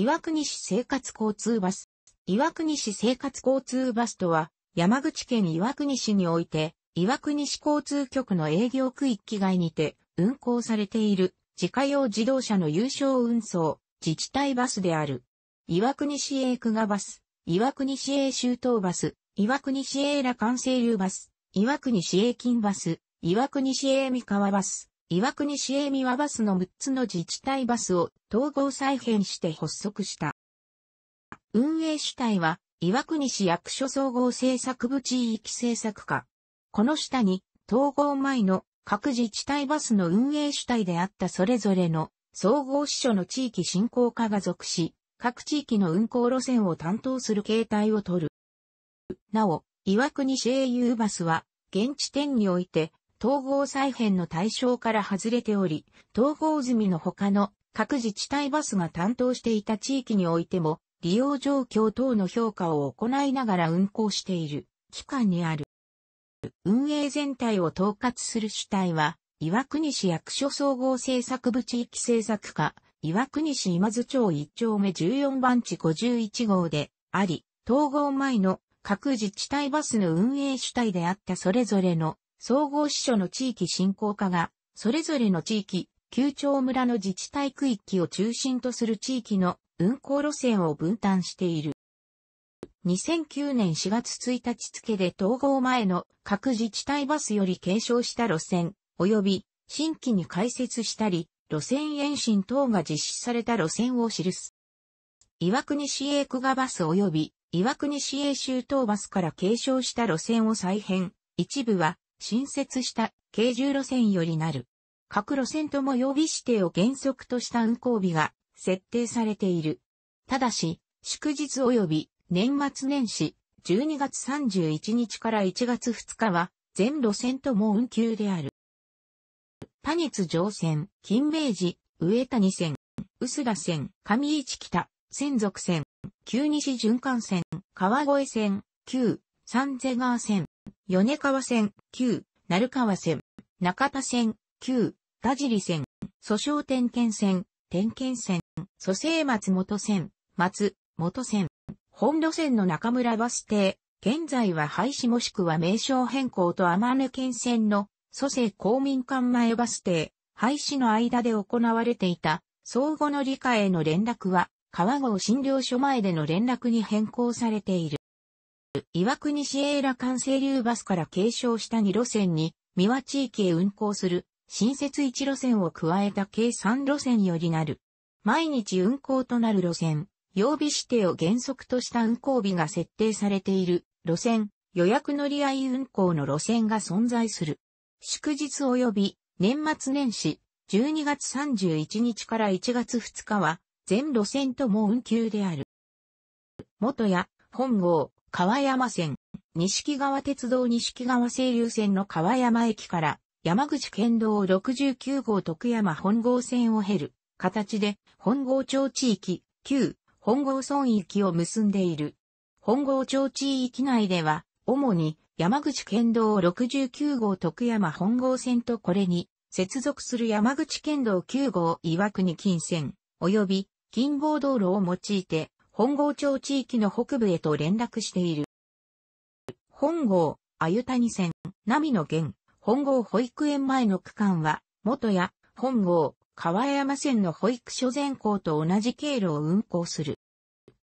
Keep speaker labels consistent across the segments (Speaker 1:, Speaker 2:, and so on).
Speaker 1: 岩国市生活交通バス。岩国市生活交通バスとは、山口県岩国市において、岩国市交通局の営業区域外にて運行されている自家用自動車の有償運送、自治体バスである。岩国市営区画バス、岩国市営周東バス、岩国市営羅関西流バス、岩国市営金バス、岩国市営三河バス、岩国市営三輪バスの6つの自治体バスを統合再編して発足した。運営主体は、岩国市役所総合政策部地域政策課。この下に、統合前の各自治体バスの運営主体であったそれぞれの総合支所の地域振興課が属し、各地域の運行路線を担当する形態をとる。なお、岩国市営 U バスは、現地点において、統合再編の対象から外れており、統合済みの他の各自治体バスが担当していた地域においても、利用状況等の評価を行いながら運行している機関にある。運営全体を統括する主体は、岩国市役所総合政策部地域政策課、岩国市今津町1丁目14番地51号であり、統合前の各自治体バスの運営主体であったそれぞれの総合支所の地域振興課が、それぞれの地域、旧町村の自治体区域を中心とする地域の運行路線を分担している。2009年4月1日付で統合前の各自治体バスより継承した路線、及び新規に開設したり、路線延伸等が実施された路線を記す。岩国市営区画バス及び岩国市営州東バスから継承した路線を再編、一部は新設した軽重路線よりなる。各路線とも予備指定を原則とした運行日が設定されている。ただし、祝日及び年末年始12月31日から1月2日は全路線とも運休である。多日上線、金明寺、上谷線、薄田線、上市北、仙属線、旧西循環線、川越線、旧、三瀬川線、米川線、9、鳴川線、中田線、9、田尻線、蘇生点検線、点検線、蘇生松本線、松、元線、本路線の中村バス停、現在は廃止もしくは名称変更と天根県線の蘇生公民館前バス停、廃止の間で行われていた相互の理解への連絡は、川郷診療所前での連絡に変更されている。岩国市営羅関西流バスから継承した2路線に、三輪地域へ運行する新設1路線を加えた計3路線よりなる。毎日運行となる路線、曜日指定を原則とした運行日が設定されている路線、予約乗り合い運行の路線が存在する。祝日及び年末年始、12月31日から1月2日は、全路線とも運休である。元や、本郷、川山線、西木川鉄道西木川清流線の川山駅から山口県道69号徳山本郷線を経る形で本郷町地域、旧本郷村域を結んでいる。本郷町地域内では主に山口県道69号徳山本郷線とこれに接続する山口県道9号岩国近線及び近傍道路を用いて本郷町地域の北部へと連絡している。本郷、あゆ谷線、波野源、本郷保育園前の区間は、元や本郷、川山線の保育所前校と同じ経路を運行する。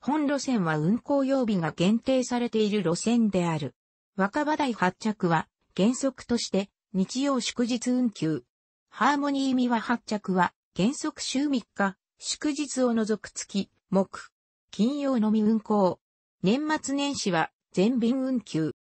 Speaker 1: 本路線は運行曜日が限定されている路線である。若葉台発着は原則として日曜祝日運休。ハーモニー見は発着は原則週3日、祝日を除く月、木、金曜のみ運行。年末年始は全便運休。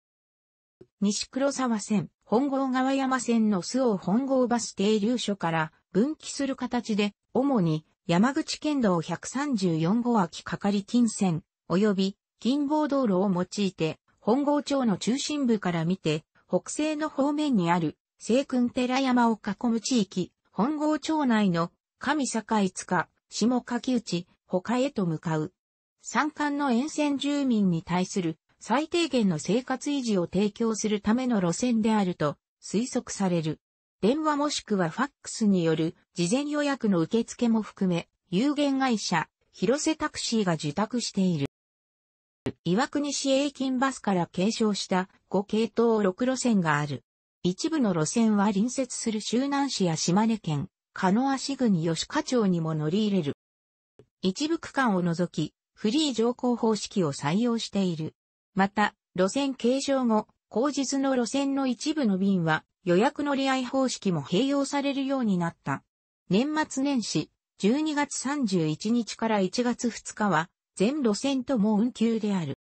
Speaker 1: 西黒沢線、本郷川山線の巣を本郷バス停留所から分岐する形で、主に山口県道134号秋係金線、及び金傍道路を用いて、本郷町の中心部から見て、北西の方面にある、西君寺山を囲む地域、本郷町内の上境塚、下柿内、他へと向かう。山間の沿線住民に対する最低限の生活維持を提供するための路線であると推測される。電話もしくはファックスによる事前予約の受付も含め、有限会社、広瀬タクシーが受託している。岩国市営金バスから継承した5系統6路線がある。一部の路線は隣接する周南市や島根県、鹿野足郡吉賀町にも乗り入れる。一部区間を除き、フリー乗降方式を採用している。また、路線継承後、後日の路線の一部の便は予約乗り合い方式も併用されるようになった。年末年始、12月31日から1月2日は、全路線とも運休である。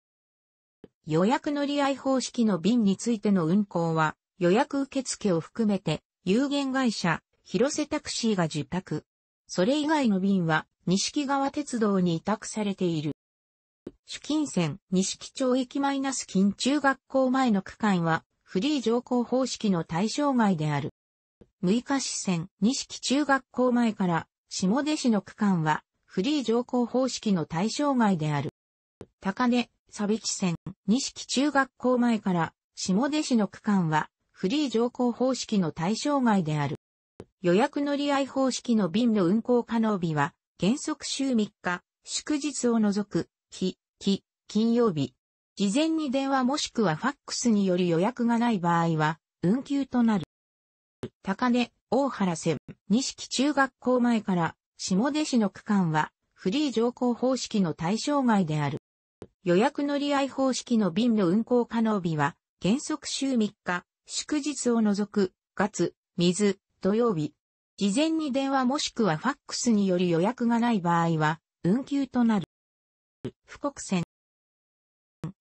Speaker 1: 予約乗り合い方式の便についての運行は、予約受付を含めて、有限会社、広瀬タクシーが受託。それ以外の便は、西木川鉄道に委託されている。主近線、西木町駅マイナス近中学校前の区間は、フリー乗降方式の対象外である。六日支線、西木中学校前から、下出市の区間は、フリー乗降方式の対象外である。高根、ビ引線、西木中学校前から、下出市の区間は、フリー乗降方式の対象外である。予約乗り合い方式の便の運行可能日は、原則週3日、祝日を除く、日、期、金曜日。事前に電話もしくはファックスにより予約がない場合は、運休となる。高根、大原線、西木中学校前から下出市の区間は、フリー乗降方式の対象外である。予約乗り合い方式の便の運行可能日は、原則週3日、祝日を除く、月、水、土曜日。事前に電話もしくはファックスにより予約がない場合は、運休となる。富国線。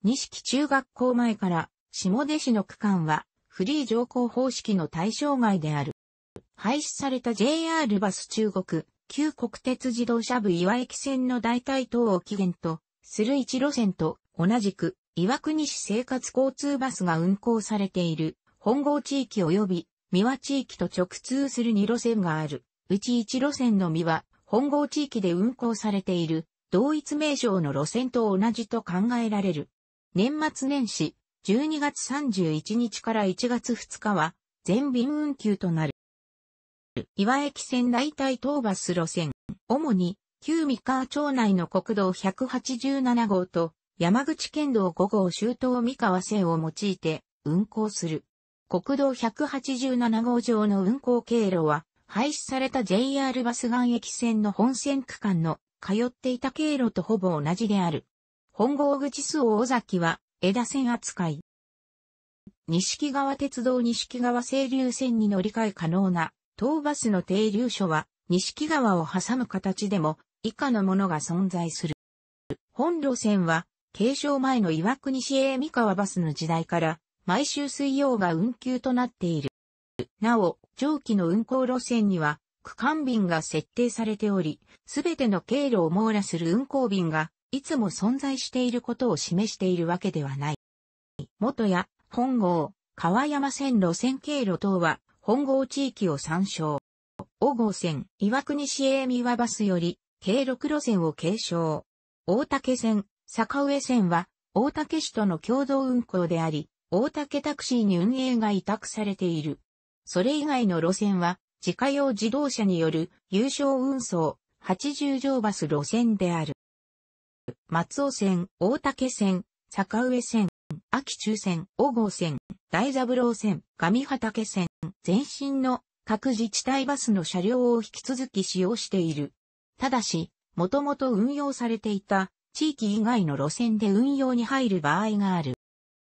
Speaker 1: 西木中学校前から下出市の区間はフリー乗降方式の対象外である。廃止された JR バス中国、旧国鉄自動車部岩駅線の代替等を起源とする一路線と同じく岩国市生活交通バスが運行されている本郷地域及び三輪地域と直通する2路線がある。うち1路線の三和、本郷地域で運行されている、同一名称の路線と同じと考えられる。年末年始、12月31日から1月2日は、全便運休となる。岩駅線大体東バス路線、主に、旧三河町内の国道187号と、山口県道5号周東三河線を用いて、運行する。国道187号上の運行経路は、廃止された JR バス岩駅線の本線区間の通っていた経路とほぼ同じである。本郷口数尾崎は枝線扱い。西木川鉄道西木川清流線に乗り換え可能な東バスの停留所は西木川を挟む形でも以下のものが存在する。本路線は継承前の岩国市営三河バスの時代から毎週水曜が運休となっている。なお、上記の運行路線には、区間便が設定されており、すべての経路を網羅する運行便が、いつも存在していることを示しているわけではない。元や、本郷、川山線路線経路等は、本郷地域を参照。大郷線、岩国市営三輪バスより、経路路線を継承。大竹線、坂上線は、大竹市との共同運行であり、大竹タクシーに運営が委託されている。それ以外の路線は、自家用自動車による有償運送、80乗バス路線である。松尾線、大竹線、坂上線、秋中線、大郷線、大三郎線、上畑線、前身の各自治体バスの車両を引き続き使用している。ただし、もともと運用されていた地域以外の路線で運用に入る場合がある。